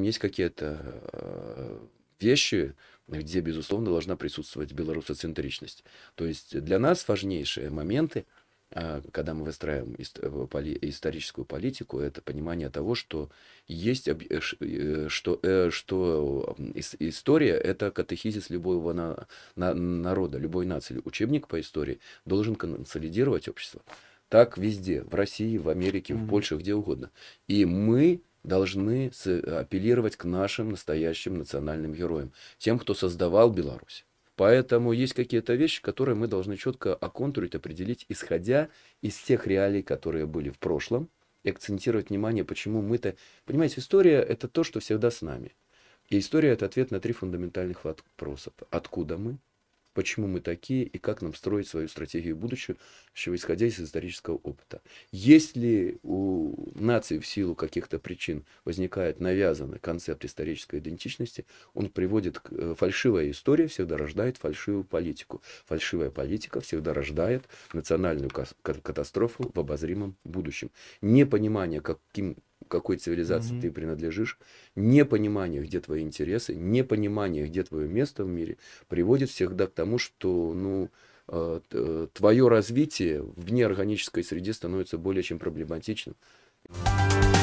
этом есть какие-то э, вещи, где, безусловно, должна присутствовать белорусоцентричность. То есть для нас важнейшие моменты, э, когда мы выстраиваем э, историческую политику, это понимание того, что есть, что, что история – это катехизис любого народа, любой нации. Учебник по истории должен консолидировать общество. Так везде, в России, в Америке, в Польше, где угодно. И мы должны апеллировать к нашим настоящим национальным героям, тем, кто создавал Беларусь. Поэтому есть какие-то вещи, которые мы должны четко оконтурить, определить, исходя из тех реалий, которые были в прошлом, и акцентировать внимание, почему мы-то... Понимаете, история – это то, что всегда с нами. И история – это ответ на три фундаментальных вопроса. Откуда мы? почему мы такие и как нам строить свою стратегию будущего, исходя из исторического опыта. Если у нации в силу каких-то причин возникает навязанный концепт исторической идентичности, он приводит к... Э, фальшивая история всегда рождает фальшивую политику. Фальшивая политика всегда рождает национальную катастрофу в обозримом будущем. Непонимание, каким какой цивилизации угу. ты принадлежишь, непонимание, где твои интересы, непонимание, где твое место в мире, приводит всегда к тому, что, ну, э, э, твое развитие в неорганической среде становится более чем проблематичным. Thank you